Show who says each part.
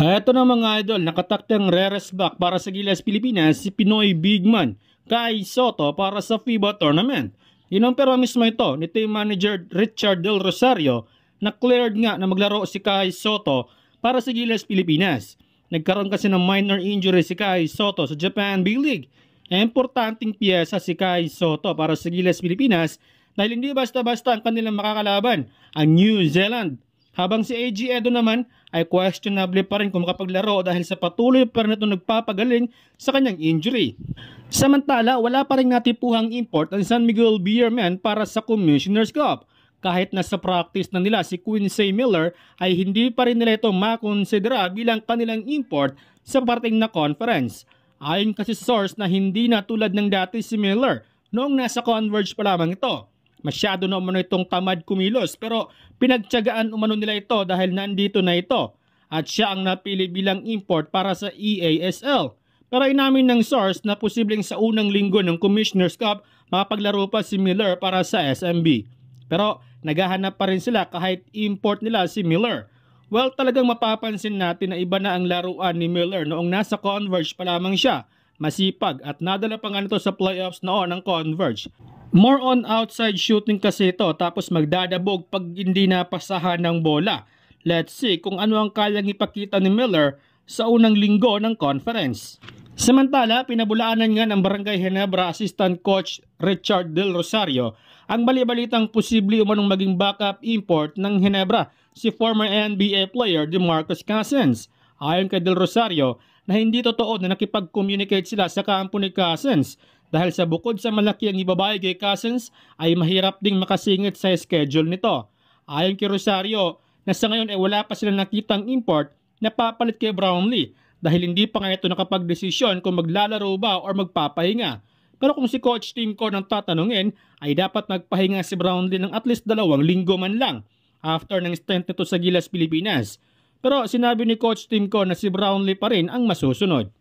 Speaker 1: Ito na mga idol, nakataktang reres back para sa Gilas Pilipinas si Pinoy Bigman kay Soto para sa FIBA tournament. Inumpero mismo ito ni team manager Richard Del Rosario na cleared nga na maglaro si Kai Soto para sa Gilas Pilipinas. Nagkaroon kasi ng minor injury si Kai Soto sa Japan b League. Importanting piyesa si Kai Soto para sa Gilas Pilipinas dahil hindi basta-basta ang kanilang makakalaban ang New Zealand habang si AG Edo naman ay questionable pa rin kung makapaglaro dahil sa patuloy pa rin itong nagpapagaling sa kanyang injury. Samantala, wala pa rin natipuhang import ang San Miguel Beerman para sa Commissioner's Cup. Kahit na sa practice na nila si Quincy Miller ay hindi pa rin nila ito makonsidera bilang kanilang import sa parting na conference. Ayon kasi source na hindi na tulad ng dati si Miller noong nasa Converge pa lamang ito. Masyado na umano itong tamad kumilos pero pinagtyagaan umano nila ito dahil nandito na ito at siya ang napili bilang import para sa EASL. Pero inamin ng source na posibleng sa unang linggo ng Commissioner's Cup makapaglaro pa si Miller para sa SMB. Pero naghahanap pa rin sila kahit import nila si Miller. Well, talagang mapapansin natin na iba na ang laruan ni Miller noong nasa Converge pa lamang siya. Masipag at nadala pa nga nito sa playoffs noon ng Converge. More on outside shooting kasi ito tapos magdadabog pag hindi napasahan ng bola. Let's see kung ano ang kayang ipakita ni Miller sa unang linggo ng conference. Samantala, pinabulaanan nga ng Barangay Hinebra Assistant Coach Richard Del Rosario ang balibalitang posible umanong maging backup import ng Hinebra si former NBA player DeMarcus Cousins. Ayon kay Del Rosario, na hindi totoo na nakipag-communicate sila sa kampo ni Cousins dahil sa bukod sa malaki ang ibabayag kay Cousins ay mahirap ding makasingit sa schedule nito. Ayon kay Rosario na sa ngayon ay wala pa silang nakitang import na papalit kay Brownlee dahil hindi pa nga ito nakapagdesisyon kung maglalaro ba o magpapahinga. Pero kung si Coach Tim Core ang tatanungin ay dapat magpahinga si Brownlee ng at least dalawang linggo man lang after ng stint nito sa Gilas Pilipinas. Pero sinabi ni Coach Tim ko na si Brownlee pa rin ang masusunod.